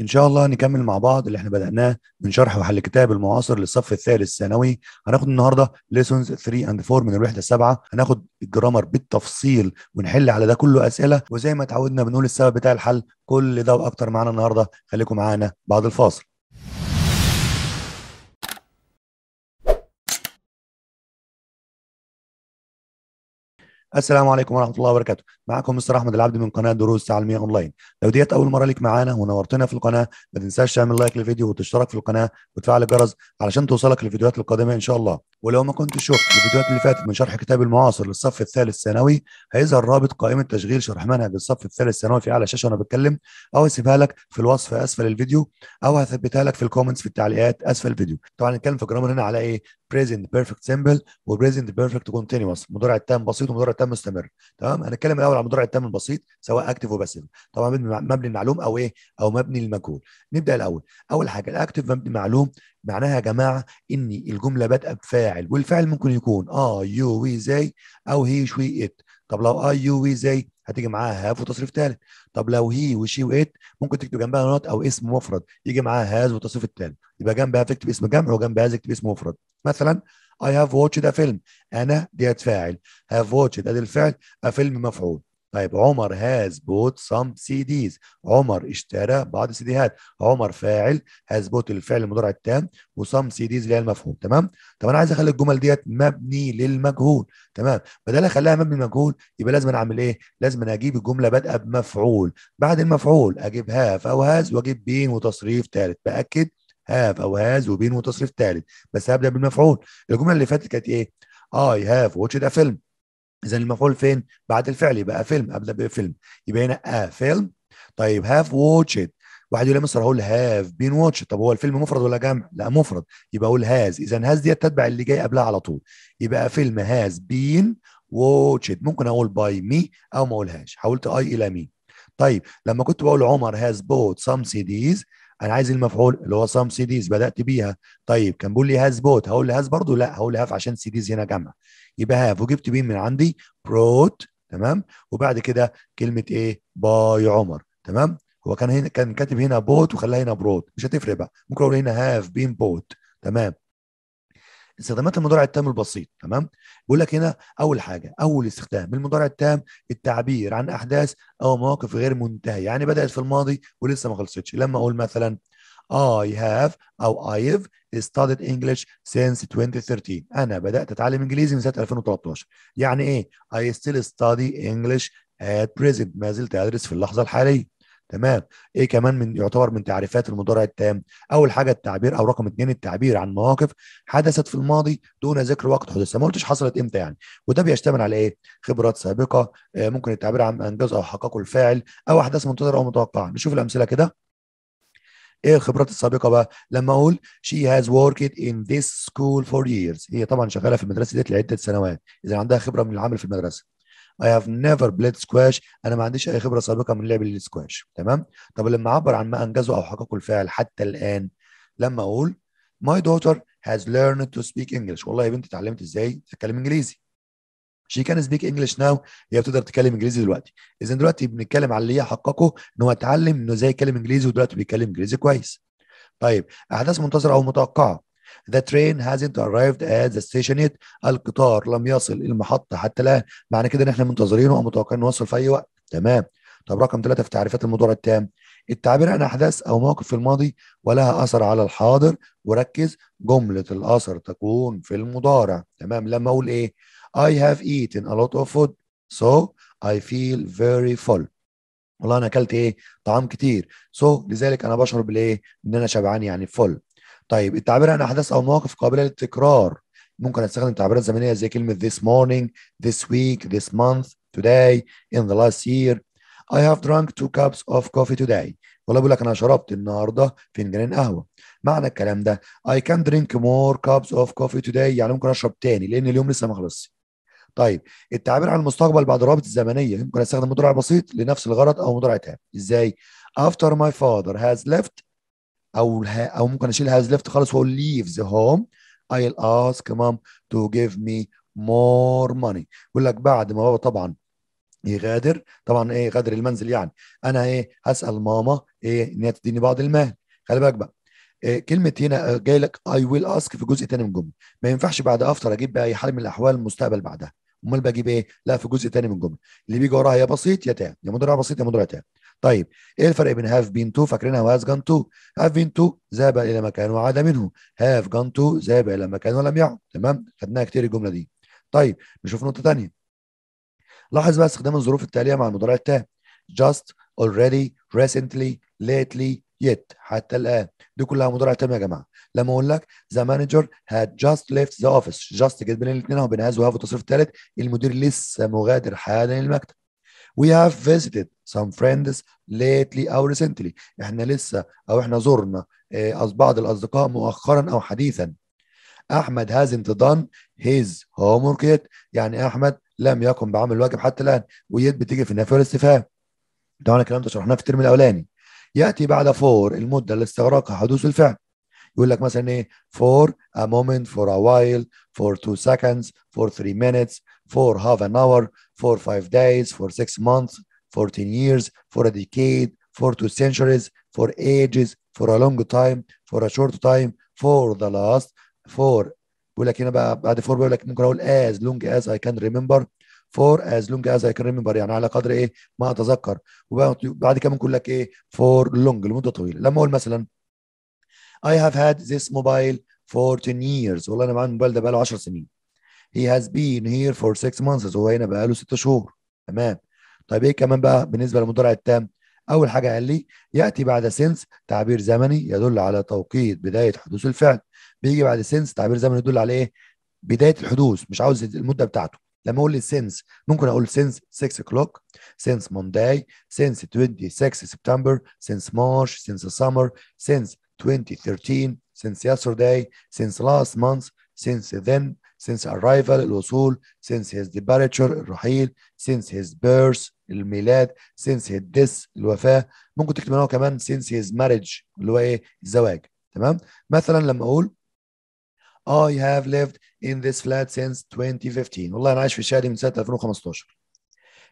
إن شاء الله نكمل مع بعض اللي احنا بدأناه من شرح وحل كتاب المعاصر للصف الثالث الثانوي هناخد النهاردة ليسونز 3 اند 4 من الوحدة السابعة هناخد الجرامر بالتفصيل ونحل على ده كله أسئلة وزي ما اتعودنا بنقول السبب بتاع الحل كل ده وأكتر معانا النهاردة خليكم معانا بعد الفاصل السلام عليكم ورحمه الله وبركاته معكم مستر احمد العبد من قناه دروس تعليميه اونلاين لو ديت اول مره ليك معانا ونورتنا في القناه ما تنساش تعمل لايك للفيديو وتشترك في القناه وتفعل الجرس علشان توصلك الفيديوهات القادمه ان شاء الله ولو ما كنتش شفت الفيديوهات اللي فاتت من شرح كتاب المعاصر للصف الثالث ثانوي هيظهر رابط قائمه تشغيل شرح منهج الصف الثالث ثانوي في اعلى شاشه وانا بتكلم او هسيبها لك في الوصف اسفل الفيديو او هثبتها لك في الكومنتس في التعليقات اسفل الفيديو طبعا هنتكلم في جرامر هنا على ايه present perfect simple و present perfect continuous مضارع التام بسيط ومضارع التام التام مستمر تمام هنتكلم الاول عن مضارع التام البسيط سواء اكتف وباسيف طبعا مبني المعلوم او ايه او مبني المجهول نبدا الاول اول حاجه الاكتف مبني معلوم معناها يا جماعه ان الجمله بادئه بفاعل والفاعل ممكن يكون اه يو وي زي او هي شوي ات طب لو اي يو وي زي هتيجي معاها هاف وتصريف ثالث طب لو هي وشي وات ممكن تكتب جنبها نوت او اسم مفرد يجي معاها هاز وتصريف الثالث يبقى جنبها تكتب اسم جمع وجنبها تكتب اسم مفرد مثلا I have watched a film أنا ديت فاعل have watched أدي الفعل a film مفعول طيب عمر has bought some CDs عمر اشترى بعض السيديهات عمر فاعل has bought الفعل المضارع التام some CDs اللي هي المفعول تمام طب انا عايز اخلي الجمل ديت مبني للمجهول تمام بدل اخليها مبني للمجهول يبقى لازم اعمل ايه لازم أنا اجيب الجمله بادئه بمفعول بعد المفعول اجيب هاف او هاز واجيب بين وتصريف ثالث باكد هاف او هاز وبين وتصريف ثالث بس هبدا بالمفعول الجمله اللي فاتت كانت ايه اي هاف واتش ذا فيلم اذا المفعول فين بعد الفعل يبقى فيلم ابدا بفيلم يبقى هنا ا فيلم طيب هاف واتش واحد يقول لي مصر هقول هاف بين واتش طب هو الفيلم مفرد ولا جمع لا مفرد يبقى اقول هاز اذا هاز دي تتبع اللي جاي قبلها على طول يبقى فيلم هاز بين واتش ممكن اقول باي مي او ما اقولهاش حولت اي الى مي طيب لما كنت بقول عمر هاز بوت سام سيديز انا عايز المفعول اللي هو سام سي ديز بدات بيها طيب كان بيقول لي هاز بوت هقول لي هاز برضه لا هقول هاف عشان سي ديز هنا جمع يبقى هاف وجبت بين من عندي بروت تمام وبعد كده كلمه ايه باي عمر تمام هو كان هنا كان كاتب هنا بوت وخلاها هنا بروت مش هتفرق بقى ممكن اقول هنا هاف بين بوت تمام استخدامات المضارع التام البسيط تمام بيقول لك هنا اول حاجه اول استخدام المضارع التام التعبير عن احداث او مواقف غير منتهيه يعني بدات في الماضي ولسه ما خلصتش لما اقول مثلا I have أو I've studied English since 2013 أنا بدأت أتعلم إنجليزي من سنة 2013 يعني إيه I still study English at present ما زلت أدرس في اللحظة الحالية تمام ايه كمان من يعتبر من تعريفات المضارع التام اول حاجه التعبير او رقم اثنين التعبير عن مواقف حدثت في الماضي دون ذكر وقت حدوثها ما قلتش حصلت امتى يعني وده بيشتمل على ايه خبرات سابقه آه، ممكن التعبير عن انجاز او حققه الفاعل او احداث منتظره او متوقعه نشوف الامثله كده ايه الخبرات السابقه بقى لما اقول she has worked in this school for years هي طبعا شغاله في المدرسه ديت لعده سنوات اذا عندها خبره من العمل في المدرسه I have never played squash انا ما عنديش اي خبره سابقه من لعب السكواش تمام طب لما اعبر عن ما انجزه او حققه الفعل حتى الان لما اقول my daughter has learned to speak English والله يا بنتي اتعلمت ازاي تتكلم انجليزي she can speak English now هي بتقدر تتكلم انجليزي دلوقتي اذا دلوقتي بنتكلم على اللي هي حققه ان هو اتعلم انه ازاي يتكلم انجليزي ودلوقتي بيتكلم انجليزي كويس طيب احداث منتظره او متوقعه The train hasn't arrived at the station yet. القطار لم يصل المحطة حتى الآن معنى كده إن إحنا منتظرينه أو متوقعين إنه يوصل في أي وقت تمام طب رقم ثلاثة في تعريفات المضارع التام التعبير عن أحداث أو موقف في الماضي ولها أثر على الحاضر وركز جملة الأثر تكون في المضارع تمام لما أقول إيه I have eaten a lot of food so I feel very full والله أنا أكلت إيه طعام كتير so لذلك أنا بشعر بالإيه إن أنا شبعان يعني فل طيب التعبير عن احداث او مواقف قابله للتكرار ممكن استخدم تعبيرات زمنيه زي كلمه this morning this week this month today in the last year I have drunk two cups of coffee today والله بيقول لك انا شربت النهارده فنجانين قهوه معنى الكلام ده I can drink more cups of coffee today يعني ممكن اشرب تاني لان اليوم لسه ما خلصش طيب التعبير عن المستقبل بعد الروابط الزمنيه ممكن استخدم مضارع بسيط لنفس الغرض او مضارع تام ازاي after my father has left او او ممكن اشيل هاز ليفت خالص واقول leaves هوم I'll ask mom to give me more money يقول لك بعد ما بابا طبعا يغادر طبعا ايه غادر المنزل يعني انا ايه هسال ماما ايه ان هي تديني بعض المال خلي بالك بقى إيه كلمه هنا آه، جاي لك اي ويل اسك في جزء تاني من جملة ما ينفعش بعد افتر اجيب باي حال من الاحوال المستقبل بعدها امال بجيب ايه لا في جزء تاني من جملة اللي بيجي وراها يا بسيط يا تام يا مدرع بسيط يا مدرع تام طيب ايه الفرق بين هاف بين تو فاكرينها وهاز جان تو هاف بين تو ذهب الى مكان وعاد منه هاف جان تو ذهب الى مكان ولم يعد تمام خدناها كتير الجمله دي طيب نشوف نقطه ثانيه لاحظ بقى استخدام الظروف التاليه مع المضارع التام just already recently lately yet حتى الان دي كلها مضارع تام يا جماعه لما اقول لك ذا مانجر هاد جاست ليفت ذا اوفيس جاست كده بين الاثنين اهو بين هاز وهاف والتصريف الثالث المدير لسه مغادر حالا المكتب We have visited some friends lately or recently إحنا لسه أو إحنا زرنا آه، بعض الأصدقاء مؤخرا أو حديثا أحمد hasn't done his homework yet يعني أحمد لم يقم بعمل الواجب حتى الآن ويت بتيجي في النفي الاستفهام. طبعا الكلام ده شرحناه في الترم الأولاني يأتي بعد فور المدة اللي استغرقها حدوث الفعل يقول لك مثلا ايه for a moment for a while for two seconds for three minutes for half an hour, for five days, for six months, for 10 years, for a decade, for two centuries, for ages, for a long time, for a short time, for the last, for بيقول لك هنا بقى بعد فور بيقول لك ممكن اقول as long as I can remember for as long as I can remember يعني على قدر ايه ما اتذكر وبعد كده ممكن لك ايه for long لمده طويله لما اقول مثلا I have had this mobile for 10 years والله انا معايا الموبايل ده بقاله 10 سنين he has been here for 6 months هو هنا بقى له 6 شهور تمام طيب ايه كمان بقى بالنسبه للمضارع التام اول حاجه قال لي ياتي بعد سنس تعبير زمني يدل على توقيت بدايه حدوث الفعل بيجي بعد سنس تعبير زمني يدل على ايه بدايه الحدوث مش عاوز المده بتاعته لما اقول لي سينس ممكن اقول سينس 6 o'clock سينس مونداي سينس 26 سبتمبر سينس مارش سينس سمر سينس 2013 سينس يسترداي سينس لاست مانث سينس ذن since arrival الوصول since his departure الرحيل since his birth الميلاد since his death الوفاة ممكن تكتب هنا هو كمان since his marriage اللي هو ايه الزواج تمام مثلا لما اقول I have lived in this flat since 2015 والله انا عايش في الشقه دي من سنه 2015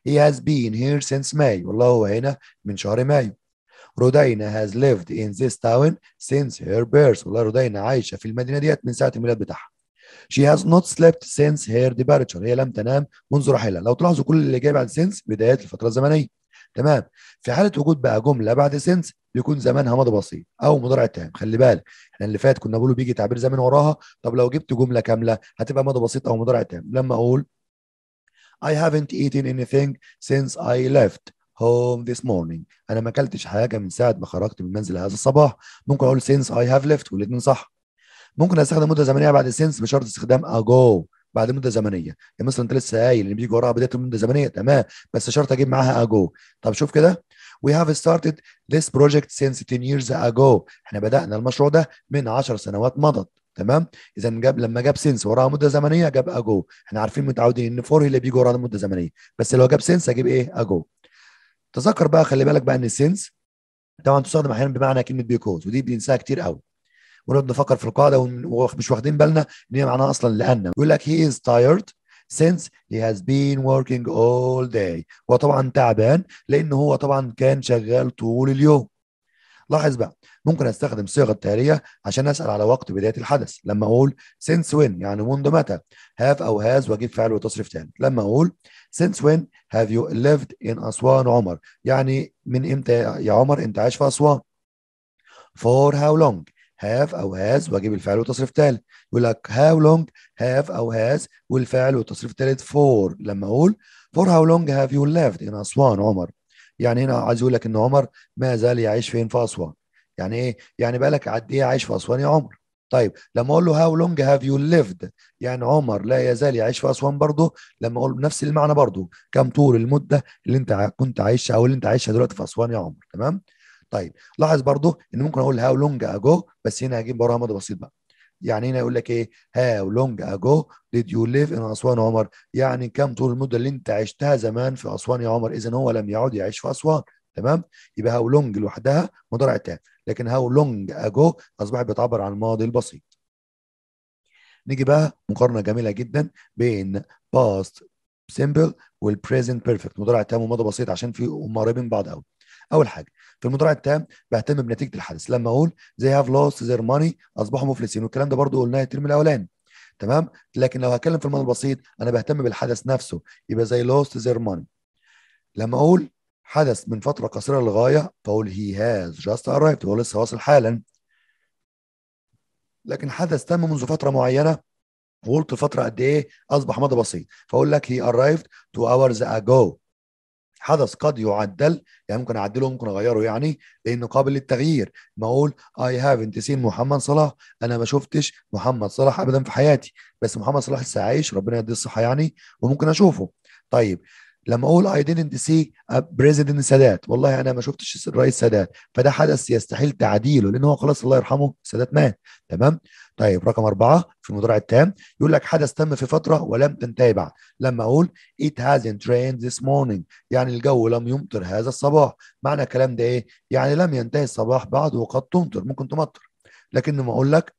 He has been here since May والله هو هنا من شهر مايو رودينا has lived in this town since her birth والله رودينا عايشه في المدينه ديت من ساعه الميلاد بتاعها She has not slept since her departure. هي لم تنام منذ رحيلها. لو تلاحظوا كل اللي جاي بعد since بدايات الفترة الزمنية. تمام في حالة وجود بقى جملة بعد since بيكون زمانها ماضي بسيط أو مضارع تام خلي بالك احنا اللي فات كنا بقوله بيجي تعبير زمن وراها طب لو جبت جملة كاملة هتبقى ماضي بسيط أو مضارع تام لما أقول I haven't eaten anything since I left home this morning انا ما اكلتش حاجه من ساعه ما خرجت من المنزل هذا الصباح ممكن اقول since I have left والاثنين صح ممكن استخدم مده زمنيه بعد سنس بشرط استخدام اجو بعد مده زمنيه يعني مثلا انت لسه قايل اللي بيجي وراها بدايه المده زمنيه تمام بس شرط اجيب معاها اجو طب شوف كده we have started this project since 10 years ago احنا بدانا المشروع ده من 10 سنوات مضت تمام اذا جاب لما جاب سنس وراها مده زمنيه جاب اجو احنا عارفين متعودين ان فور هي اللي بيجي وراها مده زمنيه بس لو جاب سنس اجيب ايه اجو تذكر بقى خلي بالك بقى ان السنس طبعا تستخدم احيانا بمعنى كلمه بيكوز ودي بننساها كتير قوي ونقعد نفكر في القاعده ومش واخدين بالنا ان هي معناها اصلا لان يقول لك هي از تايرد since he has been working all day هو طبعا تعبان لان هو طبعا كان شغال طول اليوم لاحظ بقى ممكن استخدم صيغه التاليه عشان اسال على وقت بدايه الحدث لما اقول since when يعني منذ متى have او has واجيب فعل وتصريف تاني لما اقول since when have you lived in اسوان عمر يعني من امتى يا عمر انت عايش في اسوان for how long have او has واجيب الفعل وتصريف ثالث يقول لك how long have او has والفعل والتصريف الثالث for لما اقول for how long have you left in اسوان عمر يعني هنا عايز اقول لك ان عمر ما زال يعيش فين في اسوان يعني ايه يعني بقالك قد ايه عايش في اسوان يا عمر طيب لما اقول له هاو لونج هاف يو ليفد يعني عمر لا يزال يعيش في اسوان برضه لما اقول نفس المعنى برضه كم طول المده اللي انت كنت عايشها او اللي انت عايشها دلوقتي في اسوان يا عمر تمام طيب لاحظ برضو ان ممكن اقول هاو لونج اجو بس هنا هجيب براها مدى بسيط بقى يعني هنا يقول لك ايه هاو لونج اجو ديد يو ليف ان اسوان يا عمر يعني كم طول المده اللي انت عشتها زمان في اسوان يا عمر اذا هو لم يعد يعيش في اسوان تمام يبقى هاو لونج لوحدها مضارع تام لكن هاو لونج اجو اصبحت بتعبر عن الماضي البسيط نيجي بقى مقارنه جميله جدا بين باست سيمبل والبريزنت بيرفكت مضارع تام ومضى بسيط عشان في هم قريبين بعض قوي اول حاجه في المضارع التام بهتم بنتيجه الحدث لما اقول they have lost their money اصبحوا مفلسين والكلام ده برضو قلناه الترم الاولاني تمام لكن لو هتكلم في الماضي البسيط انا بهتم بالحدث نفسه يبقى زي lost their money لما اقول حدث من فتره قصيره للغايه فاقول he has just arrived هو لسه واصل حالا لكن حدث تم منذ فتره معينه وقلت فتره قد ايه اصبح مضى بسيط فاقول لك he arrived two hours ago حدث قد يعدل يعني ممكن اعدله ممكن اغيره يعني لانه قابل للتغيير ما اقول اي هافنت سين محمد صلاح انا ما شفتش محمد صلاح ابدا في حياتي بس محمد صلاح لسه عايش ربنا يديه الصحه يعني وممكن اشوفه طيب لما اقول اي didn't سي بريزيدنت سادات والله انا ما شفتش الرئيس سادات فده حدث يستحيل تعديله لان هو خلاص الله يرحمه سادات مات تمام طيب رقم أربعة في المضارع التام يقول لك حدث تم في فترة ولم تنتهي بعد لما أقول it hasn't rained this morning يعني الجو لم يمطر هذا الصباح معنى الكلام ده إيه؟ يعني لم ينتهي الصباح بعد وقد تمطر ممكن تمطر لكن ما أقول لك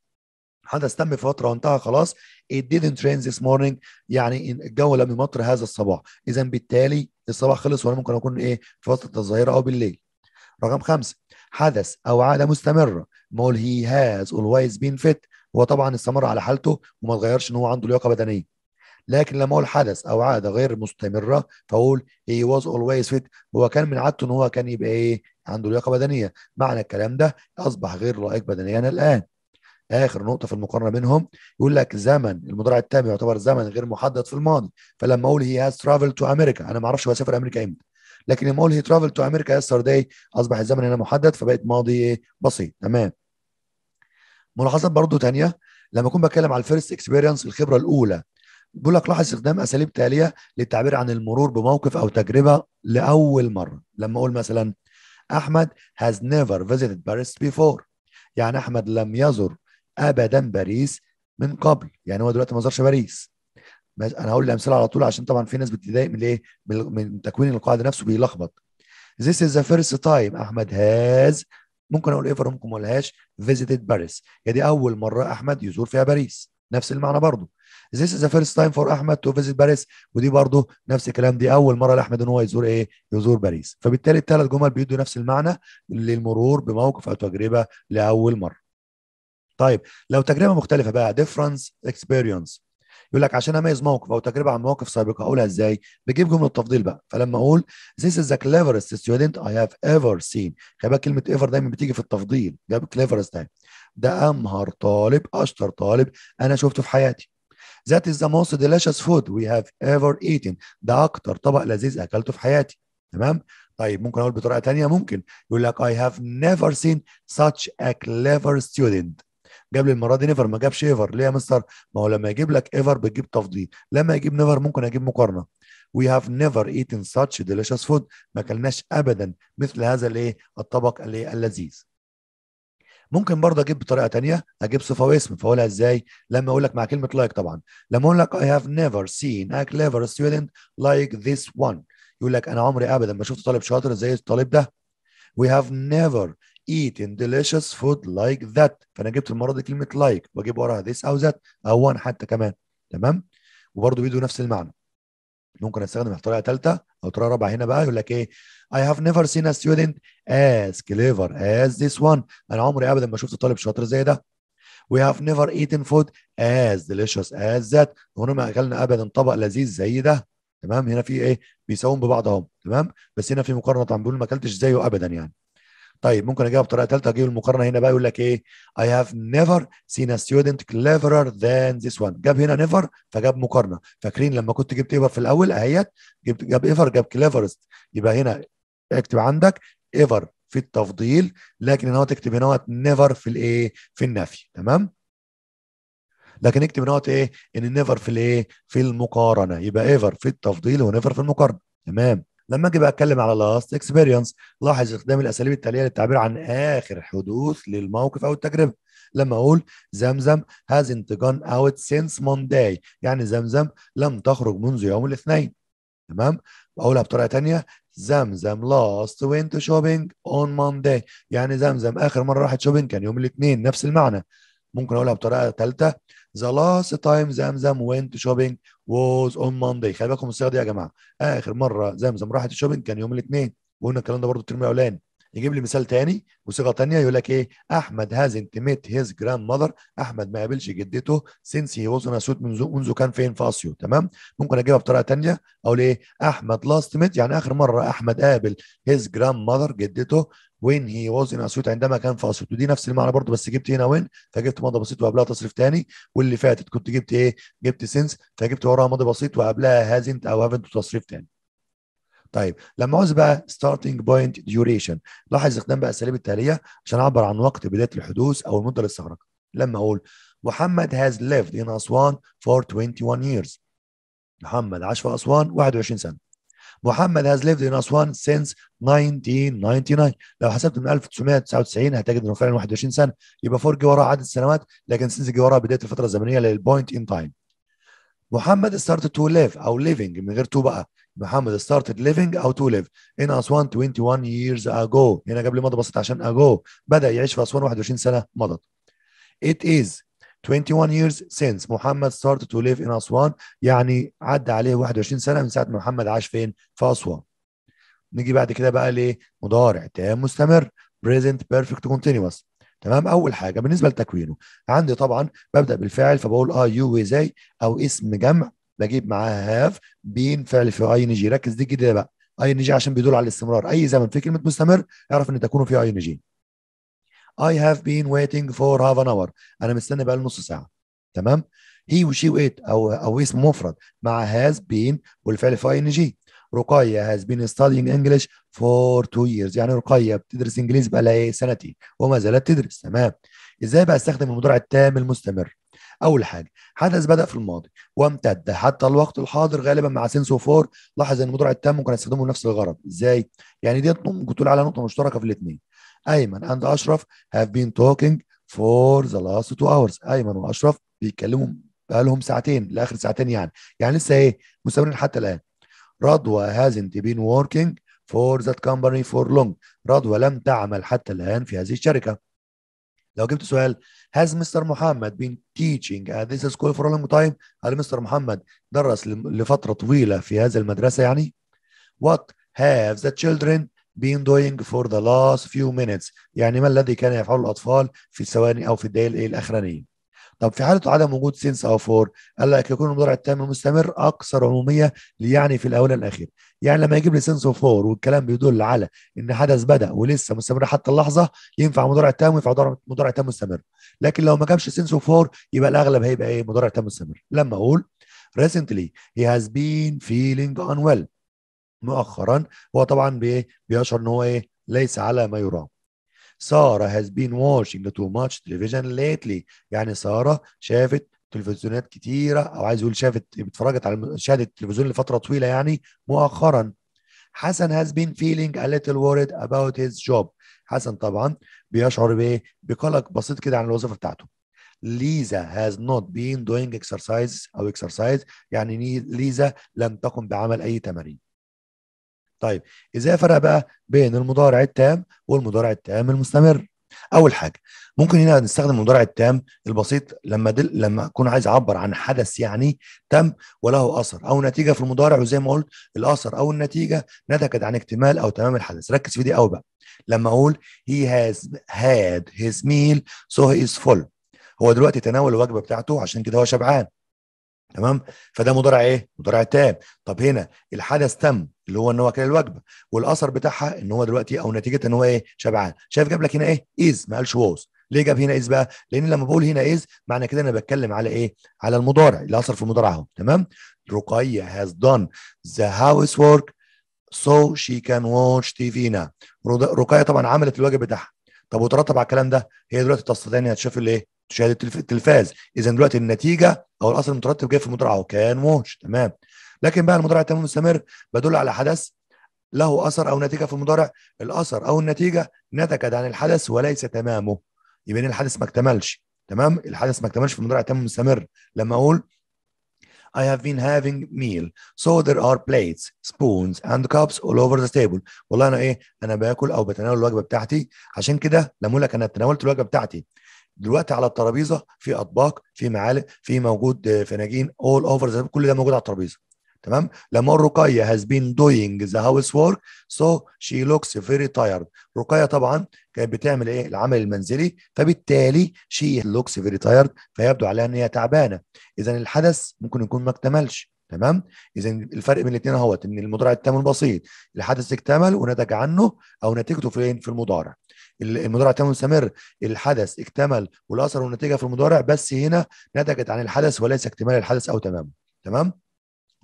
حدث تم في فترة وانتهى خلاص it didn't rain this morning يعني الجو لم يمطر هذا الصباح إذا بالتالي الصباح خلص وأنا ممكن أكون إيه في فترة الظهيرة أو بالليل رقم خمسة حدث أو عادة مستمرة ما هو he has always been fit هو طبعا استمر على حالته وما اتغيرش ان هو عنده لياقه بدنيه لكن لما اقول حدث او عاده غير مستمره فاقول هي واز اولويز فيت هو كان من عادته ان هو كان يبقى ايه عنده لياقه بدنيه معنى الكلام ده اصبح غير لائق بدنيا الان اخر نقطه في المقارنه بينهم يقول لك زمن المضارع التام يعتبر زمن غير محدد في الماضي فلما اقول هي هاز ترافل تو امريكا انا ما اعرفش هو سافر امريكا امتى لكن لما اقول هي ترافل تو امريكا داي اصبح الزمن هنا محدد فبقت ماضي إيه؟ بسيط تمام ملاحظات برضو تانية لما اكون بتكلم على الفيرست اكسبيرينس الخبره الاولى بقول لك لاحظ استخدام اساليب تاليه للتعبير عن المرور بموقف او تجربه لاول مره لما اقول مثلا احمد has never visited Paris before يعني احمد لم يزر ابدا باريس من قبل يعني هو دلوقتي ما زارش باريس انا هقول الامثله على طول عشان طبعا في ناس بتضايق من ايه من تكوين القاعده نفسه بيلخبط This is the first time Ahmed has ممكن اقول ايفر ممكن ما اقولهاش فيزيتد باريس هي دي اول مره احمد يزور فيها باريس نفس المعنى برضه This is the first time for Ahmed to visit Paris ودي برضه نفس الكلام دي اول مره لاحمد ان هو يزور ايه يزور باريس فبالتالي الثلاث جمل بيدوا نفس المعنى للمرور بموقف او تجربه لاول مره طيب لو تجربه مختلفه بقى difference experience يقول لك عشان اميز موقف او تجربه عن مواقف سابقه اقولها ازاي؟ بجيب جمله التفضيل بقى فلما اقول this is the cleverest student I have ever seen خلي بالك كلمه ever دايما بتيجي في التفضيل جاب cleverest دايما ده امهر طالب اشطر طالب انا شفته في حياتي That is the most delicious food we have ever eaten ده اكتر طبق لذيذ اكلته في حياتي تمام طيب ممكن اقول بطريقه ثانيه ممكن يقول لك I have never seen such a clever student جاب لي المره دي نيفر ما جابش ايفر ليه يا مستر ما هو لما يجيب لك ايفر بتجيب تفضيل لما يجيب نيفر ممكن اجيب مقارنه وي هاف نيفر ايتن ساتش ديليشس فود ما اكلناش ابدا مثل هذا الايه الطبق الايه اللذيذ ممكن برضه اجيب بطريقه تانية اجيب صفه واسم فاقولها ازاي لما اقول لك مع كلمه لايك like طبعا لما اقول لك اي هاف نيفر سين ا كليفر ستودنت لايك ذيس وان يقول لك انا عمري ابدا ما شفت طالب شاطر زي الطالب ده وي هاف نيفر eating delicious food like that فانا جبت المره دي كلمه like واجيب وراها this او that او one حتى كمان تمام وبرده بيدوا نفس المعنى ممكن استخدم طريقه ثالثه او طريقه رابعه هنا بقى يقول لك ايه I have never seen a student as clever as this one انا عمري ابدا ما شفت طالب شاطر زي ده We have never eaten food as delicious as that هنا ما اكلنا ابدا طبق لذيذ زي ده تمام هنا في ايه بيساوون ببعضهم تمام بس هنا في مقارنه طبعا بيقول ما اكلتش زيه ابدا يعني طيب ممكن اجاوب بطريقه ثالثه اجيب المقارنه هنا بقى يقول لك ايه I have never seen a student cleverer than this one جاب هنا never فجاب مقارنه فاكرين لما كنت جبت ايفر في الاول اهيت جبت جاب ايفر جاب كليفرست يبقى هنا اكتب عندك ايفر في التفضيل لكن هنا تكتب هنا نيفر في الايه في النفي تمام لكن اكتب هنا ايه ان نيفر في الايه في المقارنه يبقى ايفر في التفضيل ونيفر في المقارنه تمام لما اجي بقى اتكلم على لاست اكسبيرينس لاحظ استخدام الاساليب التاليه للتعبير عن اخر حدوث للموقف او التجربه لما اقول زمزم هازنت جون اوت سينس مونداي يعني زمزم لم تخرج منذ يوم الاثنين تمام بقولها بطريقه ثانيه زمزم لاست وينت شوبينج اون مونداي يعني زمزم اخر مره راحت شوبينج كان يوم الاثنين نفس المعنى ممكن اقولها بطريقه ثالثه The last time زمزم went shopping was on Monday خلي بالكم الصيغه دي يا جماعه اخر مره زمزم راحت الشوبينج كان يوم الاثنين وقلنا الكلام ده برضه الترم الاولاني يجيب لي مثال تاني وصيغه تانيه يقول لك ايه احمد hasn't met هيز جراند ماذر احمد ما قابلش جدته سينس هي a suit منذ منذ كان فين في اسيو تمام ممكن اجيبها بطريقه تانيه اقول ايه احمد لاست ميت يعني اخر مره احمد قابل هيز جراند ماذر جدته وين هي واز ان اسيوط عندما كان في اسيوط ودي نفس المعنى برضه بس جبت هنا وين فجبت ماضي بسيط وقبلها تصريف تاني واللي فاتت كنت جبت ايه جبت سينس فجبت وراها ماضي بسيط وقبلها هازنت او هافنت تصريف تاني طيب لما عاوز بقى ستارتنج بوينت ديوريشن لاحظ استخدام بقى الاساليب التاليه عشان اعبر عن وقت بدايه الحدوث او المده الاستغراق لما اقول محمد هاز ليفد ان اسوان فور 21 ييرز محمد عاش في اسوان 21 سنه محمد has lived in Aswan since 1999 لو حسبت من 1999 هتجد انه فعلا 21 سنه يبقى فور جي وراه عدد سنوات لكن سنس جه وراه بدايه الفتره الزمنيه للبوينت ان تايم محمد started to live او living من غير تو بقى محمد started living او to live in Aswan 21 years ago هنا قبل ما مضى بسيط عشان ago بدأ يعيش في أسوان 21 سنة مضت it is 21 years since محمد started to live in أسوان يعني عدى عليه 21 سنة من ساعة ما محمد عاش فين في أسوان نيجي بعد كده بقى لمضارع تام مستمر present perfect continuous تمام اول حاجه بالنسبه لتكوينه عندي طبعا ببدا بالفاعل فبقول اه يو وزي او اسم جمع بجيب معاها هاف بين فعل في اي ان جي ركز دي كده بقى اي ان جي عشان بيدل على الاستمرار اي زمن في كلمه مستمر اعرف ان تكونه في اي ان جي I have been waiting for half an hour انا مستني بقالي نص ساعه تمام هي وشي ويت او او اسم مفرد مع has been والفعل في ING رقية has been studying English for two years يعني رقية بتدرس انجليزي بقى لها سنتين وما زالت تدرس تمام ازاي بقى استخدم المضارع التام المستمر اول حاجه حدث بدا في الماضي وامتد حتى الوقت الحاضر غالبا مع سينسو فور لاحظ ان المضارع التام ممكن استخدمه لنفس الغرض ازاي يعني دي ممكن تقول على نقطه مشتركه في الاثنين أيمن and أشرف have been talking for the last two hours أيمن وأشرف بيتكلموا بقالهم ساعتين لآخر ساعتين يعني يعني لسه إيه مستمرين حتى الآن رضوى hasn't been working for that company for long رضوى لم تعمل حتى الآن في هذه الشركة لو جبت سؤال has مستر محمد been teaching at this school for a long time هل مستر محمد درس لفترة طويلة في هذه المدرسة يعني what have the children been doing for the last few minutes يعني ما الذي كان يفعله الأطفال في الثواني أو في الدقائق الأخرانية طب في حالة عدم وجود سينس أو فور قال لك يكون المضارع التام المستمر أكثر عمومية ليعني في الأول الأخير يعني لما يجيب لي سينس أو فور والكلام بيدل على إن حدث بدأ ولسه مستمر حتى اللحظة ينفع مضارع تام وينفع مضارع تام مستمر لكن لو ما جابش سينس أو فور يبقى الأغلب هيبقى إيه مضارع تام مستمر لما أقول recently he has been feeling unwell مؤخرا هو طبعا بيشعر ان هو ايه ليس على ما يرام سارة has been watching too much television lately يعني سارة شافت تلفزيونات كتيرة أو عايز يقول شافت اتفرجت على شاهدت التلفزيون لفترة طويلة يعني مؤخرا حسن has been feeling a little worried about his job حسن طبعا بيشعر بإيه بقلق بسيط كده عن الوظيفة بتاعته ليزا has not been doing exercise أو exercise يعني ليزا لم تقم بعمل أي تمارين طيب ازاي افرق بقى بين المضارع التام والمضارع التام المستمر اول حاجه ممكن هنا نستخدم المضارع التام البسيط لما دل لما اكون عايز اعبر عن حدث يعني تم وله اثر او نتيجه في المضارع وزي ما قلت الاثر او النتيجه نتجت عن اكتمال او تمام الحدث ركز في دي قوي بقى لما اقول he has had his meal so he is full هو دلوقتي تناول الوجبه بتاعته عشان كده هو شبعان تمام فده مضارع ايه مضارع تام طب هنا الحدث تم اللي هو ان هو اكل الوجبه والاثر بتاعها ان هو دلوقتي او نتيجه ان هو ايه شبعان شايف جاب لك هنا ايه از ما قالش واز ليه جاب هنا از بقى لان لما بقول هنا از معنى كده انا بتكلم على ايه على المضارع اللي اثر في المضارع اهو تمام رقيه has done the housework so she can watch TV now رقيه طبعا عملت الواجب بتاعها طب وترتب على الكلام ده هي دلوقتي تستطيع انها تشوف الايه تشاهد التلفاز اذا دلوقتي النتيجه او الاثر المترتب جاي في المدرعه وكان موش تمام لكن بقى المضارع التام المستمر بدل على حدث له اثر او نتيجه في المضارع الاثر او النتيجه نتجت عن الحدث وليس تمامه يبقى الحدث ما اكتملش تمام الحدث ما اكتملش في المضارع التام المستمر لما اقول I have been having meal so there are plates spoons and cups all over the table والله انا ايه انا باكل او بتناول الوجبه بتاعتي عشان كده لما اقول لك انا تناولت الوجبه بتاعتي دلوقتي على الترابيزه في اطباق في معالق في موجود آه، فناجين اول اوفر كل ده موجود على الترابيزه تمام لما رقيه هاز بين دوينج ذا هاوس وورك سو شي لوكس فيري تايرد رقيه طبعا كانت بتعمل ايه العمل المنزلي فبالتالي شي لوكس فيري تايرد فيبدو عليها ان هي تعبانه اذا الحدث ممكن يكون ما اكتملش تمام اذا الفرق بين الاثنين اهوت ان المضارع التام البسيط الحدث اكتمل ونتج عنه او نتيجته في في المضارع المضارع تمام مستمر الحدث اكتمل والاثر والنتيجه في المضارع بس هنا نتجت عن الحدث وليس اكتمال الحدث او تمامه تمام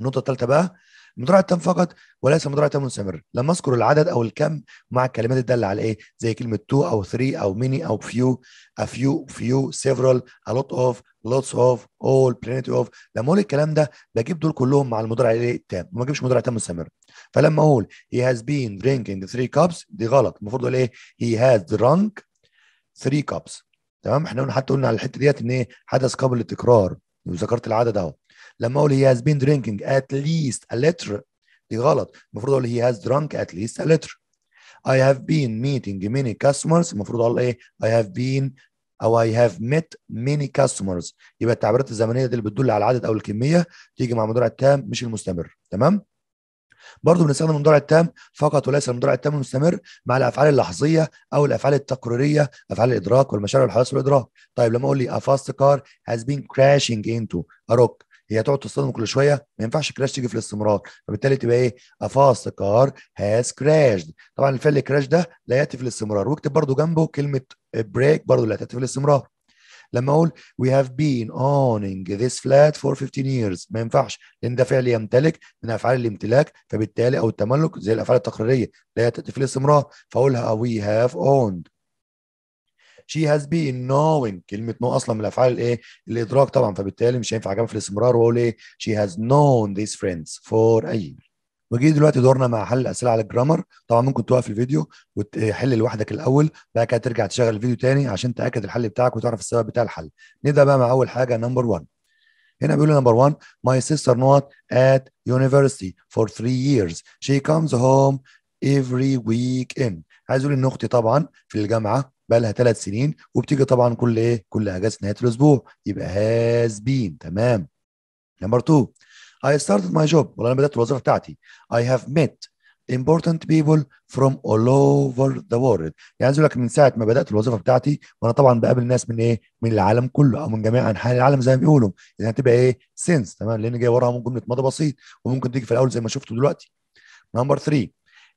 النقطه الثالثه بقى مضارع التام فقط وليس مضارع تام مستمر لما أذكر العدد أو الكم مع الكلمات الدالة على إيه زي كلمة تو أو ثري أو ميني أو فيو افيو فيو سيفرال several a lot اوف lots of all plenty of لما أقول الكلام ده بجيب دول كلهم مع المضارع التام ما بجيبش مضارع تام مستمر فلما أقول he has been drinking three cups دي غلط المفروض أقول إيه he has drunk three cups تمام احنا قلنا حتى قلنا على الحته ديت ان ايه حدث قبل التكرار وذكرت العدد اهو لما اقول هي has been drinking at least a لتر دي غلط المفروض اقول هي has drunk at least a لتر I have been meeting many customers المفروض اقول ايه I have been او I have met many customers يبقى التعبيرات الزمنيه دي اللي بتدل على العدد او الكميه تيجي مع المضارع التام مش المستمر تمام برضه بنستخدم المضارع التام فقط وليس المضارع التام المستمر مع الافعال اللحظيه او الافعال التقريريه افعال الادراك والمشاعر والحواس والادراك طيب لما اقول لي a fast car has been crashing into a هي تقعد تصطدم كل شويه ما ينفعش كراش تيجي في الاستمرار فبالتالي تبقى ايه افاست كار هاز كراشد طبعا الفعل كراش ده لا ياتي في الاستمرار واكتب برده جنبه كلمه بريك برده لا تاتي في الاستمرار لما اقول وي هاف بين owning ذيس فلات فور 15 years ما ينفعش لان ده فعل يمتلك من افعال الامتلاك فبالتالي او التملك زي الافعال التقريريه لا ياتي في الاستمرار فاقولها وي هاف owned شي هاز بي نوينج كلمه نو اصلا من الافعال الايه الادراك طبعا فبالتالي مش هينفع اجاوب في الاستمرار واقول ايه شي هاز نون ذيس فريندز فور اي وجي دلوقتي دورنا مع حل الاسئله على الجرامر طبعا ممكن توقف الفيديو وتحل لوحدك الاول بعد كده ترجع تشغل الفيديو تاني عشان تاكد الحل بتاعك وتعرف السبب بتاع الحل نبدا بقى مع اول حاجه نمبر 1 هنا بيقول نمبر 1 my sister not at university for three years she comes home every weekend عايز اقول ان اختي طبعا في الجامعه بقى لها ثلاث سنين وبتيجي طبعا كل ايه كل اجازه نهايه الاسبوع يبقى هاز بين تمام نمبر 2 I started my job والله انا بدات الوظيفه بتاعتي I have met important people from all over the world يعني عايز اقول لك من ساعه ما بدات الوظيفه بتاعتي وانا طبعا بقابل ناس من ايه من العالم كله او من جميع انحاء العالم زي ما بيقولوا يعني هتبقى ايه سينس تمام لان جاي وراها ممكن جمله مضى بسيط وممكن تيجي في الاول زي ما شفتوا دلوقتي نمبر 3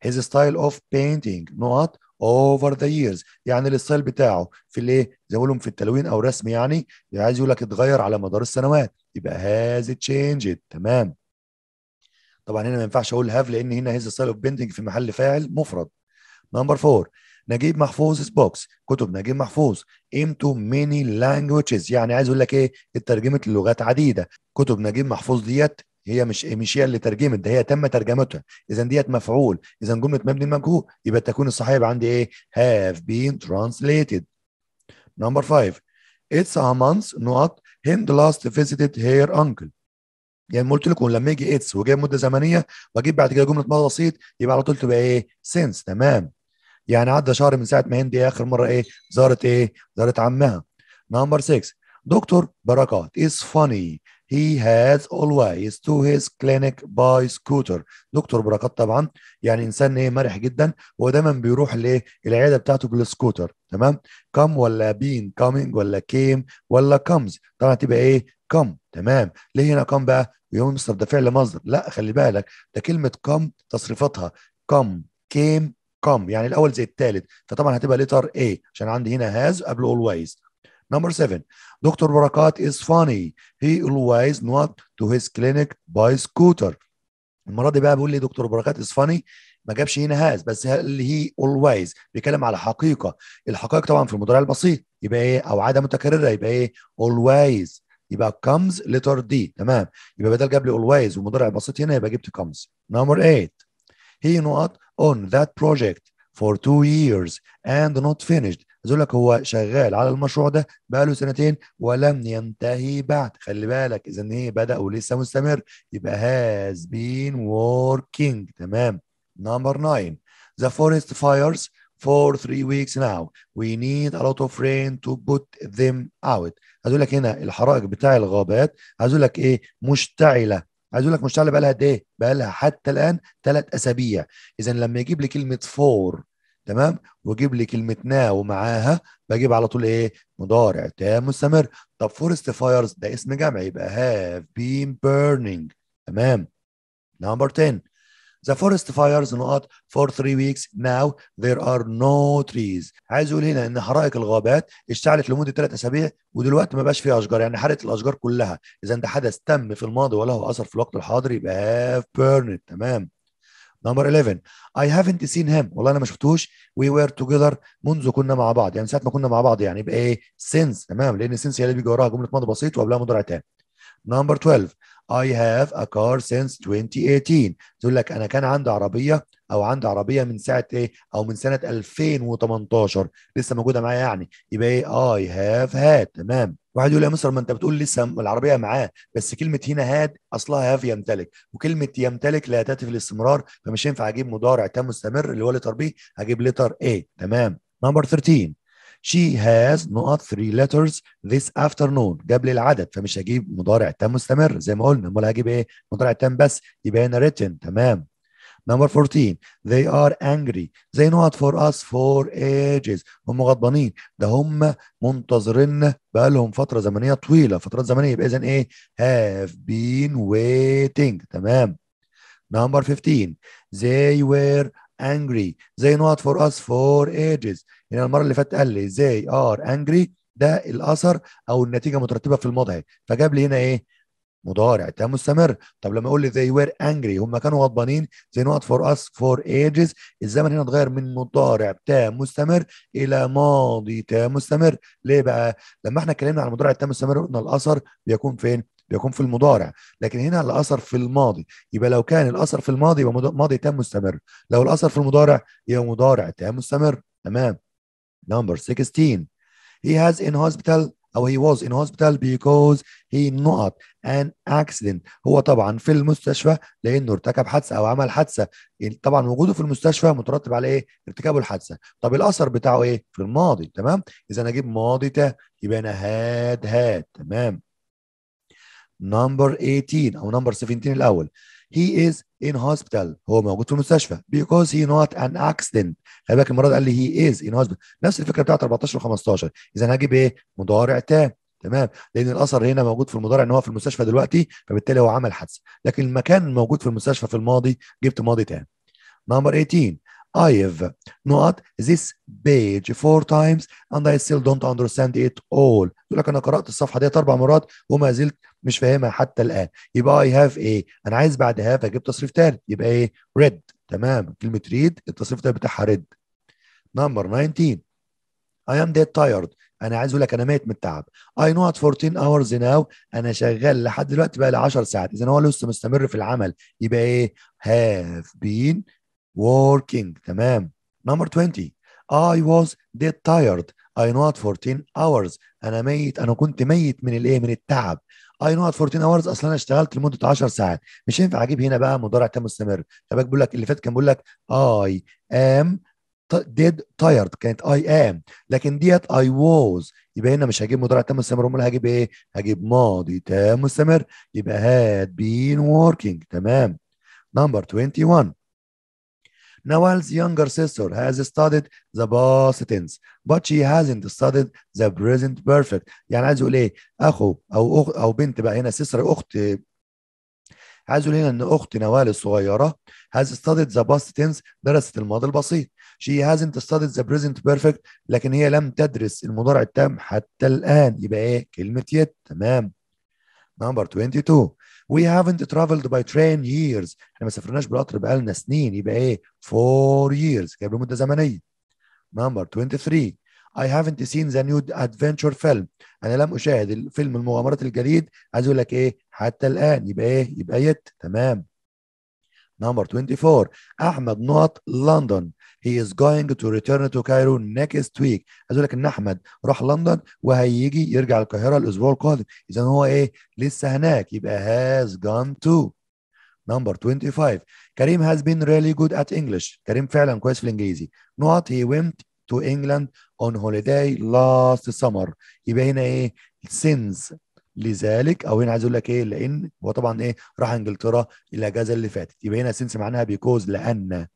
his style of painting نقط اوفر ذا ييرز يعني الستايل بتاعه في الايه زي ما في التلوين او رسم يعني عايز يقول لك اتغير على مدار السنوات يبقى هاز تشينج تمام طبعا هنا ما ينفعش اقول هاف لان هنا هيز ستايل اوف بيندنج في محل فاعل مفرد نمبر فور نجيب محفوظ بوكس كتب نجيب محفوظ into many languages يعني عايز اقول لك ايه اترجمت للغات عديده كتب نجيب محفوظ ديت هي مش مش هي اللي ترجمت ده هي تم ترجمتها اذا ديت مفعول اذا جمله مبني المجهول يبقى التكوين الصحيح يبقى عندي ايه have been translated number 5 it's a month نقط هند last visited her uncle يعني قلت لكم لما يجي اتس وجاي مده زمنيه واجيب بعد كده جمله ماضي بسيط يبقى على طول تبقى ايه سينس تمام يعني عدى شهر من ساعه ما هند اخر مره ايه زارت ايه زارت عمها نمبر 6 دكتور بركات از فاني He has always to his clinic by scooter دكتور بركات طبعا يعني انسان ايه مرح جدا هو دايما بيروح لايه العياده بتاعته بالسكوتر تمام come ولا been coming ولا came ولا comes طبعا تبقى ايه come تمام ليه هنا come بقى يوم مصدر ده فعل مصدر لا خلي بالك ده كلمه come تصريفاتها come came come يعني الاول زي الثالث فطبعا هتبقى ليتر ايه عشان عندي هنا has قبل always Number seven, Dr. Barakat is funny. He always not to his clinic by scooter. المرة دي بقى بيقول لي دكتور بركات is funny ما جابش هنا هاز بس هي always بيتكلم على حقيقة الحقائق طبعا في المضارع البسيط يبقى ايه او عادة متكررة يبقى ايه always يبقى comes letter D تمام يبقى بدل جاب لي always والمضارع البسيط هنا يبقى جبت comes number 8 he not on that project for two years and not finished عايز اقول لك هو شغال على المشروع ده بقاله سنتين ولم ينتهي بعد خلي بالك اذا ايه بدا ولسه مستمر يبقى هاز بين وركينج تمام نمبر 9 The forest fires for 3 weeks now we need a lot of rain to put them out عايز لك هنا الحرائق بتاع الغابات عايز لك ايه مشتعله عايز لك مشتعله بقى لها قد ايه؟ بقى لها حتى الان ثلاث اسابيع اذا لما يجيب لي كلمه فور تمام واجيب لي كلمه نا ومعاها بجيب على طول ايه مضارع تام مستمر طب فورست فايرز ده اسم جمع يبقى هاف بين بيرنينج تمام نمبر 10 The forest fires نقط for three weeks now there are no trees عايز اقول هنا ان حرائق الغابات اشتعلت لمده ثلاث اسابيع ودلوقتي ما بقاش فيها اشجار يعني حرقت الاشجار كلها اذا ده حدث تم في الماضي وله اثر في الوقت الحاضر يبقى have burned تمام نمبر 11 اي هافنت سين هيم والله انا ما شفتوش وي وير توجذر منذ كنا مع بعض يعني ساعه ما كنا مع بعض يعني يبقى ايه سينس تمام لان سينس هي اللي بيجي وراها جمله ماضي بسيط وقبلها مضارع تام نمبر 12 اي هاف ا كار سينس 2018 تقول لك انا كان عندي عربيه او عندي عربيه من ساعه ايه او من سنه 2018 لسه موجوده معايا يعني يبقى ايه اي هاف هاد تمام واحد يقول يا مصر ما انت بتقول لسه العربيه معاه بس كلمه هنا هاد اصلها هاف يمتلك وكلمه يمتلك لا تاتي في الاستمرار فمش ينفع اجيب مضارع تام مستمر اللي هو لتر بي هجيب لتر اي تمام نمبر 13 She has نقط 3 letters this afternoon نون قبل العدد فمش هجيب مضارع تام مستمر زي ما قلنا امال هجيب ايه مضارع تام بس يبقى هنا written تمام Number 14 they are angry they not for us for ages هم غضبانين ده هم منتظرين بقى لهم فترة زمنية طويلة فترات زمنية يبقى إذا إيه have been waiting تمام Number 15 they were angry they not for us for ages هنا يعني المرة اللي فاتت قال لي they are angry ده الأثر أو النتيجة مترتبة في الماضي فجاب لي هنا إيه مضارع تام مستمر طب لما اقول لي they were angry هم كانوا غضبانين they not for us for ages الزمن هنا اتغير من مضارع تام مستمر الى ماضي تام مستمر ليه بقى لما احنا اتكلمنا عن المضارع التام مستمر قلنا الاثر بيكون فين بيكون في المضارع لكن هنا الاثر في الماضي يبقى لو كان الاثر في الماضي يبقى ماضي تام مستمر لو الاثر في المضارع يبقى مضارع تام مستمر تمام نمبر 16 he has in hospital او he was in hospital because he نقط an accident هو طبعا في المستشفى لانه ارتكب حادثه او عمل حادثه يعني طبعا وجوده في المستشفى مترتب على ايه ارتكابه الحادثه طب الاثر بتاعه ايه في الماضي تمام اذا انا اجيب ماضي ته يبقى انا هاد هاد تمام نمبر 18 او نمبر 17 الاول he is in hospital هو موجود في المستشفى because he not an accident خلي بالك المره قال لي he is in hospital نفس الفكره بتاعت 14 و 15 اذا هجيب ايه مضارع تام تمام لان الاثر هنا موجود في المضارع ان هو في المستشفى دلوقتي فبالتالي هو عمل حادثه لكن المكان موجود في المستشفى في الماضي جبت ماضي تام نمبر 18 I've not this page four times and I still don't understand it all يقول لك انا قرأت الصفحة ديت اربع مرات وما زلت مش فاهمها حتى الآن يبقى I have a انا عايز بعد have اجيب تصريف تاني يبقى ايه read تمام كلمة read التصريف ده بتاعها read number 19 I am dead tired انا عايز اقول لك انا ميت من التعب I know at 14 hours now انا شغال لحد دلوقتي بقى لي 10 ساعات اذا هو لسه مستمر في العمل يبقى ايه have been working تمام number 20 I was dead tired I not 14 hours انا ميت انا كنت ميت من الايه من التعب I not 14 hours اصلا انا اشتغلت لمده 10 ساعات مش هينفع اجيب هنا بقى مضارع تام مستمر شباب بيقول لك اللي فات كان بيقول لك I am dead tired كانت I am لكن ديت I was يبقى هنا مش هجيب مضارع تام مستمر امال هجيب ايه؟ هجيب ماضي تام مستمر يبقى had been working تمام نمبر 21 Nawal's younger sister has studied the past tense but she hasn't studied the present perfect يعني عايز يقول ايه اخو او أخ او بنت بقى هنا سيستر اخت عايز يقول هنا ان اخت نوال الصغيره has studied the past tense درست الماضي البسيط she hasn't studied the present perfect لكن هي لم تدرس المضارع التام حتى الان يبقى ايه كلمه يت تمام number 22 وي هافنت ترافلد باي ترين ييرز احنا ما سافرناش بالقطر بقالنا سنين يبقى ايه فور ييرز جاب له مده زمنيه نمبر 23 I haven't seen the new adventure film انا لم اشاهد الفيلم المغامرات الجليد عايز اقول لك ايه حتى الان يبقى ايه يبقى يت تمام نمبر 24 احمد نقط لندن he is going to return to Cairo next week عايز اقول لك ان احمد راح لندن وهيجي يرجع القاهره الاسبوع القادم اذا هو ايه لسه هناك يبقى has gone to Number 25 كريم has been really good at English كريم فعلا كويس في الانجليزي نوت he went to England on holiday last summer يبقى هنا ايه since لذلك او هنا عايز اقول لك ايه لان هو طبعا ايه راح انجلترا الاجازه اللي فاتت يبقى هنا سنس معناها بيكوز لان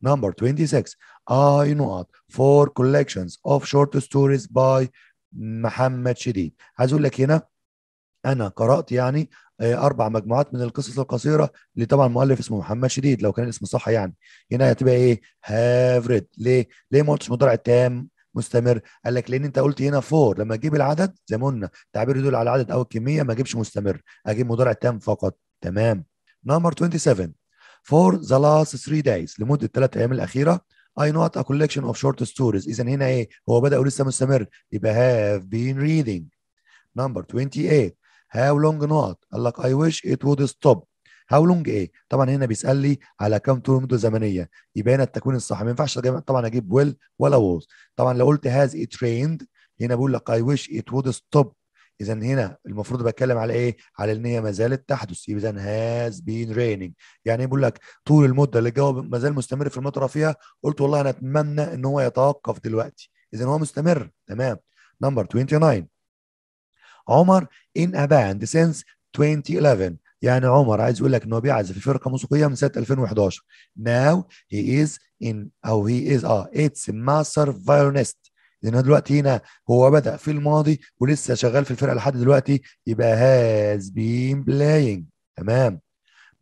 Number 26 I نقط for collections of short stories by محمد شديد عايز اقول لك هنا انا قرات يعني آه، اربع مجموعات من القصص القصيره اللي طبعا مؤلف اسمه محمد شديد لو كان الاسم صح يعني هنا هتبقى ايه هاف ريد ليه ليه ما قلتش مضارع تام مستمر قال لك لان انت قلت هنا فور لما تجيب العدد زي ما قلنا تعبير يدل على العدد او الكميه ما اجيبش مستمر اجيب مضارع تام فقط تمام نمبر 27 for the last three days لمده الثلاث ايام الاخيره I not a collection of short stories اذا هنا ايه هو بدا ولسه مستمر يبقى have been reading number 28 how long not قال لك I wish it would stop how long ايه طبعا هنا بيسال لي على كم طول مده زمنيه يبقى هنا التكوين الصح ما ينفعش طبعا اجيب will ولا was طبعا لو قلت has it rained هنا بقول لك I wish it would stop اذا هنا المفروض بتكلم على ايه على ان هي ما زالت تحدث يبقى اذا هاز بين ريننج يعني ايه لك طول المده اللي الجو ما زال مستمر في المطره فيها قلت والله انا اتمنى ان هو يتوقف دلوقتي اذا هو مستمر تمام نمبر 29 عمر ان اباند سينس 2011 يعني عمر عايز يقول لك ان هو بيعزف في فرقه موسيقيه من سنه 2011 now he is in او هي از اه اتس ماستر فايولينست لان دلوقتي هنا هو بدا في الماضي ولسه شغال في الفرقه لحد دلوقتي يبقى هاز بين بلاينج تمام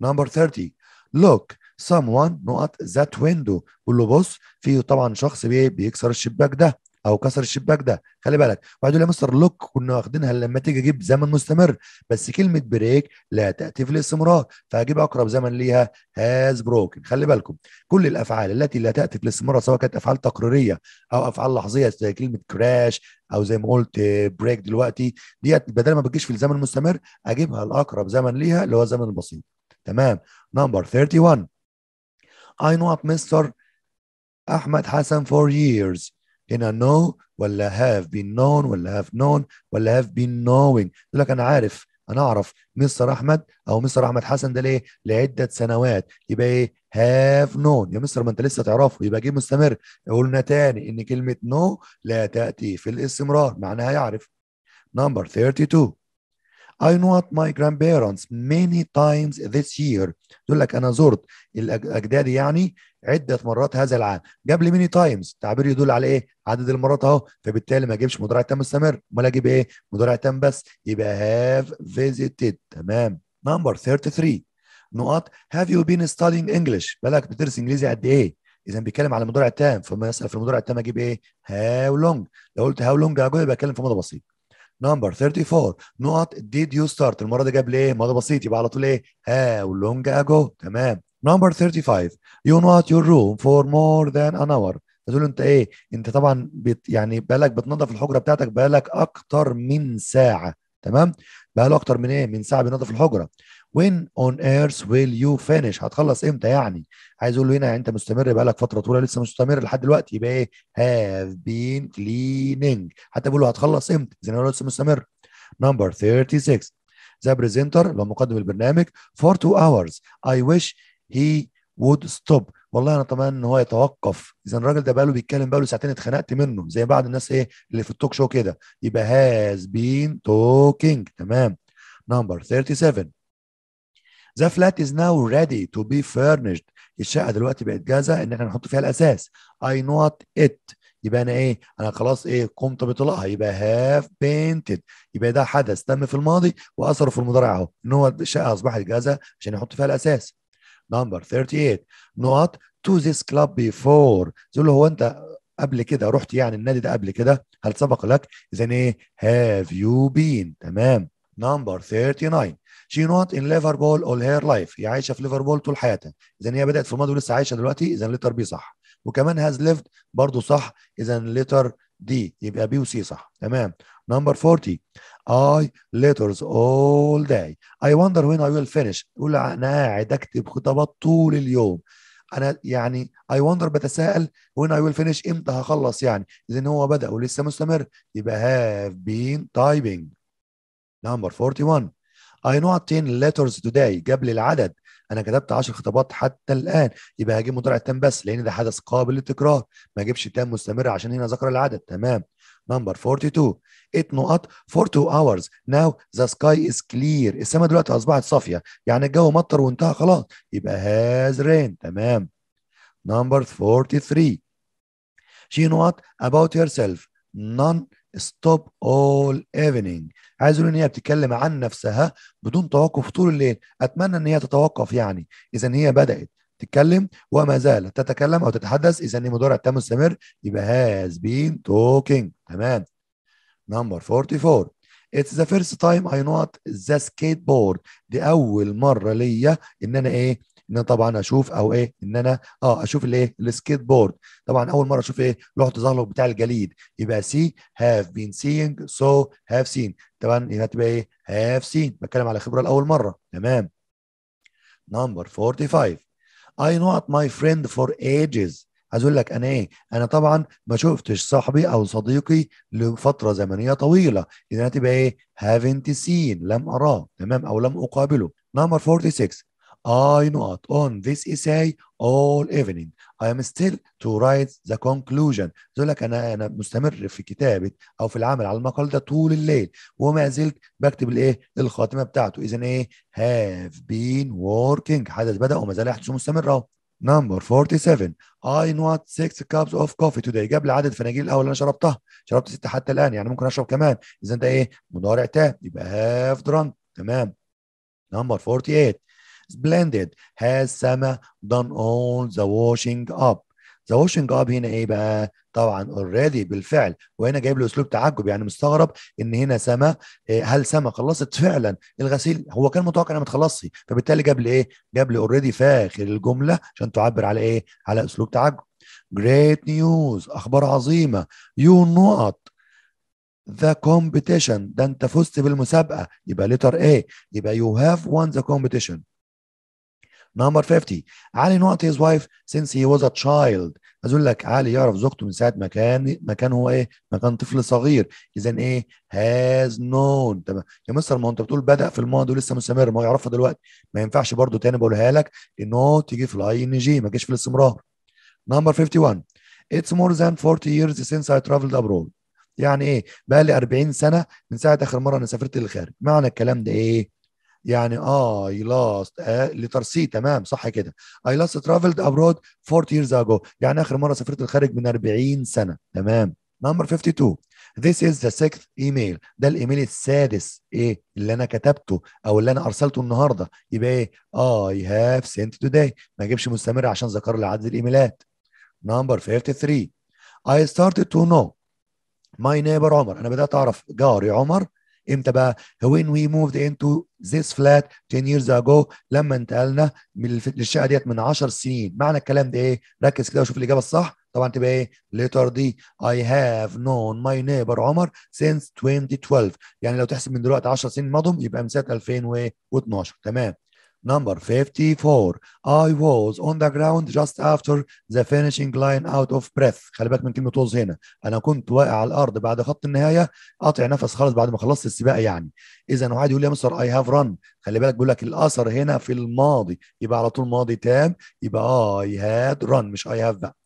نمبر 30 لوك someone نقط ذات ويندو قول له بص في طبعا شخص بيكسر الشباك ده او كسر الشباك ده خلي بالك واحد يقول يا مستر لوك كنا واخدينها لما تيجي اجيب زمن مستمر بس كلمه بريك لا تاتي في الاستمرار فاجيب اقرب زمن ليها هاز بروكن خلي بالكم كل الافعال التي لا تاتي في الاستمرار سواء كانت افعال تقريريه او افعال لحظيه زي كلمه كراش او زي ما قلت بريك دلوقتي ديت بدل ما بتجيش في الزمن المستمر اجيبها لاقرب زمن ليها اللي هو الزمن البسيط تمام نمبر 31 I know Mr. احمد حسن for years in a know ولا have been known ولا have known ولا have been knowing يقول لك انا عارف انا اعرف مستر احمد او مستر احمد حسن ده ليه لعده سنوات يبقى ايه هاف نون يا مستر ما انت لسه تعرفه يبقى جه مستمر قلنا تاني ان كلمه نو لا تاتي في الاستمرار معناها يعرف نمبر 32 I know what my grandparents many times this year تقول لك انا زرت اجدادي يعني عده مرات هذا العام جاب لي ميني تايمز تعبير يدل على ايه عدد المرات اهو فبالتالي ما اجيبش مضارع تام مستمر امال اجيب ايه مضارع تام بس يبقى هاف فيزيتد تمام نمبر 33 نقاط هاف يو بين ستادينج انجلش بالك بتدرس انجليزي قد ايه اذا بيتكلم على المضارع التام فما يسأل في المضارع التام اجيب ايه هاو لونج لو قلت هاو لونج اجو يبقى اتكلم في مضى بسيط نمبر 34 نقط ديد يو ستارت المره دي جاب لي ايه ما ده بسيط يبقى على طول ايه هاو لونج اجو تمام نمبر 35 يو نوت يور روم فور مور ذان ان اور تقول انت ايه انت طبعا بت يعني بقالك بتنظف الحجره بتاعتك بقالك اكتر من ساعه تمام بقاله اكتر من ايه من ساعه بينظف الحجره when on earth will you finish هتخلص امتى يعني عايز اقول له هنا يعني انت مستمر بقالك فتره طويله لسه مستمر لحد دلوقتي يبقى ايه هاف بين كليننج حتى بقول له هتخلص امتى اذا لسه مستمر نمبر 36 the اللي لو مقدم البرنامج فور تو اورز اي ويش هي وود ستوب والله انا طبعا ان هو يتوقف اذا الراجل ده بقاله بيتكلم بقاله ساعتين اتخنقت منه زي بعض الناس ايه اللي في التوك شو كده يبقى هاز بين توكينج تمام نمبر 37 ذا فلات از ناو ريدي تو بي furnished الشقه دلوقتي بقت جاهزه ان احنا نحط فيها الاساس اي نوت ات يبقى انا ايه انا خلاص ايه قمت بطلاقها يبقى هاف بينتد يبقى ده حدث تم في الماضي واثره في المضارع اهو ان هو الشقه اصبحت جاهزه عشان يحط فيها الاساس نمبر 38 Not تو ذيس كلاب بيفور تقول له هو انت قبل كده رحت يعني النادي ده قبل كده هل سبق لك اذا ايه هاف يو بين تمام نمبر 39 شي نوت ان ليفربول اول هير لايف هي عايشه في ليفربول طول حياتها اذا هي بدات في الماضي ولسه عايشه دلوقتي اذا ليتر بي صح وكمان هاز ليفد برضه صح اذا ليتر دي يبقى بي وسي صح تمام نمبر 40 I letters all day I wonder when I will finish يقول انا قاعد اكتب خطابات طول اليوم انا يعني اي وندر بتساءل وين اي ويل فينيش امتى هخلص يعني اذا هو بدا ولسه مستمر يبقى هاف بين تايبنج نمبر 41 اي نوت 10 letters today جاب لي العدد انا كتبت 10 خطابات حتى الان يبقى هجيب مضارع التام بس لان ده حدث قابل للتكرار ما اجيبش تام مستمر عشان هنا ذكر العدد تمام نمبر 42 ات نقط for تو hours now the sky is clear السماء دلوقتي اصبحت صافيه يعني الجو مطر وانتهى خلاص يبقى هاز رين تمام نمبر 43 she نقط about herself none ستوب اول ايفنينج عايز اقول ان هي بتتكلم عن نفسها بدون توقف طول الليل اتمنى ان هي تتوقف يعني اذا هي بدات تتكلم وما زالت تتكلم او تتحدث اذا المضارع التام مستمر يبقى هاز بين توكينج تمام نمبر 44 It's the first time I not the skateboard. دي اول مره ليا ان انا ايه ان انا طبعا اشوف او ايه ان انا اه اشوف الايه السكيت بورد طبعا اول مره اشوف ايه لوحه تزحلق بتاع الجليد يبقى سي هاف بين سينج سو هاف سين طبعا هتبقى ايه هاف سين بتكلم على خبره لاول مره تمام نمبر 45 اي نوت ماي فريند فور ايجز عايز اقول لك انا ايه انا طبعا ما شفتش صاحبي او صديقي لفتره زمنيه طويله اذا هتبقى ايه هافنت سين لم اراه تمام او لم اقابله نمبر 46 I not on this essay all evening I am still to write the conclusion يقول لك أنا أنا مستمر في كتابة أو في العمل على المقال ده طول الليل وما زلت بكتب الإيه الخاتمة بتاعته إذا إيه have been working حدث بدأ وما زال يحدث مستمر أهو نمبر 47 I not 6 cups of coffee today جاب لي عدد فناجيل الأول اللي انا شربتها شربت 6 حتى الان يعني ممكن اشرب كمان اذا ده ايه مضارع تام يبقى have drunk. تمام نمبر 48 blended has سما done all the washing up the washing up هنا ايه بقى؟ طبعا اوريدي بالفعل وهنا جايب له اسلوب تعجب يعني مستغرب ان هنا سما آه، هل سما خلصت فعلا الغسيل؟ هو كان متوقع انها ما تخلصش فبالتالي جاب لي ايه؟ جاب لي اوريدي فاخر الجمله عشان تعبر على ايه؟ على اسلوب تعجب. great news اخبار عظيمه يو نقط the competition ده انت فزت بالمسابقه يبقى letter A يبقى you have won the competition نمبر 50 علي نوت هيز وايف سينس هي واز ا تشايلد عايز اقول لك علي يعرف زوجته من ساعه ما كان ما كان هو ايه ما كان طفل صغير اذا ايه هاز نون تمام يا مستر ما هو انت بتقول بدا في الماضي ولسه مستمر ما هو يعرفها دلوقتي ما ينفعش برضه تاني بقولها لك انه تيجي في الاي ان جي ما جاش في الاستمرار نمبر 51 It's more than 40 years since I traveled abroad يعني ايه بقى لي 40 سنه من ساعه اخر مره انا سافرت للخارج معنى الكلام ده ايه يعني اه اي لاست لترسي تمام صح كده اي لاست ترافلد ابرود 40 years ago يعني اخر مره سافرت الخارج من 40 سنه تمام نمبر 52 This is the sixth email ده الايميل السادس ايه اللي انا كتبته او اللي انا ارسلته النهارده يبقى ايه اي هاف سنت توداي ما اجيبش مستمر عشان ذكر لي عدد الايميلات نمبر 53 I started to know my neighbor عمر انا بدات اعرف جاري عمر امتى بقى؟ when we moved into this flat 10 years ago لما انتقلنا من للشقه ديت من 10 سنين، معنى الكلام ده ايه؟ ركز كده وشوف الاجابه الصح، طبعا تبقى ايه؟ letter دي I have known my neighbor عمر since 2012 يعني لو تحسب من دلوقتي 10 سنين ماضهم يبقى من سنه 2012 تمام Number 54 I was on the ground just after the finishing line out of breath خلي بالك من كلمة was هنا أنا كنت واقع على الأرض بعد خط النهاية قاطع نفس خالص بعد ما خلصت السباق يعني إذا عادي يقول لي يا مستر I have run خلي بالك بيقول لك الأثر هنا في الماضي يبقى على طول ماضي تام يبقى I had run مش I have بقى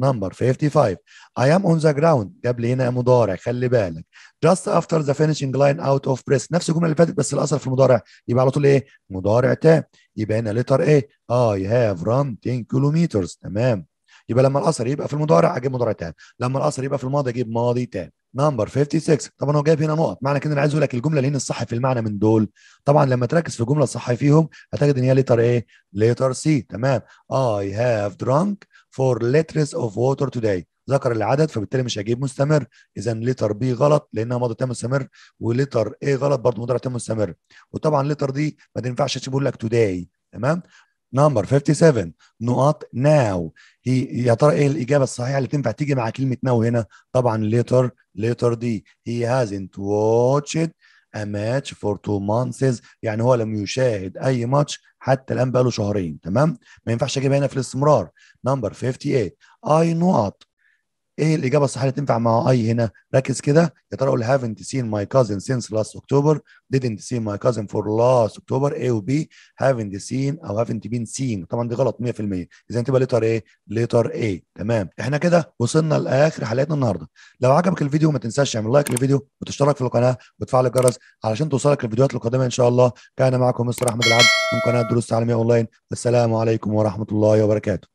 نمبر 55 I am on the ground جاب لي هنا مضارع خلي بالك just after the finishing line out of press نفس الجمله اللي فاتت بس الاثر في المضارع يبقى على طول ايه مضارع تام يبقى هنا letter A I have run 10 kilometers تمام يبقى لما الاثر يبقى في المضارع اجيب مضارع تام لما الاثر يبقى في الماضي اجيب ماضي تام نمبر 56 طبعا هو جايب هنا نقط معنى كده انا عايز اقول لك الجمله اللي هنا الصح في المعنى من دول طبعا لما تركز في الجمله الصح فيهم هتجد ان هي ليتر ايه ليتر سي تمام I have drunk فور لترز اوف ووتر today ذكر العدد فبالتالي مش هجيب مستمر اذا لتر بي غلط لانها ماضي تام مستمر ولتر اي غلط برضه مضارع تام مستمر وطبعا لتر دي ما تنفعش تقول لك today تمام نمبر 57 نقاط ناو هي يا ترى ايه الاجابه الصحيحه اللي تنفع تيجي مع كلمه ناو هنا طبعا ليتر ليتر دي هي هازنت واتشد ا ماتش فور تو مانثز يعني هو لم يشاهد اي ماتش حتى الان بقاله شهرين تمام ما ينفعش اجيبها هنا في الاستمرار نمبر 58 اي نقط ايه الاجابه الصحيحه اللي تنفع مع اي هنا ركز كده يا ترى اقول هافنت سين ماي كازن سينس لاست اكتوبر didn't see my cousin for last اكتوبر A و B haven't seen او haven't been seen طبعا دي غلط 100% اذا تبقى ليتر ايه ليتر A تمام احنا كده وصلنا لاخر حلقتنا النهارده لو عجبك الفيديو ما تنساش تعمل لايك للفيديو وتشترك في القناه وتفعل الجرس علشان توصلك الفيديوهات القادمه ان شاء الله كان معكم مستر احمد العبد من قناه دروس تعليميه اونلاين والسلام عليكم ورحمه الله وبركاته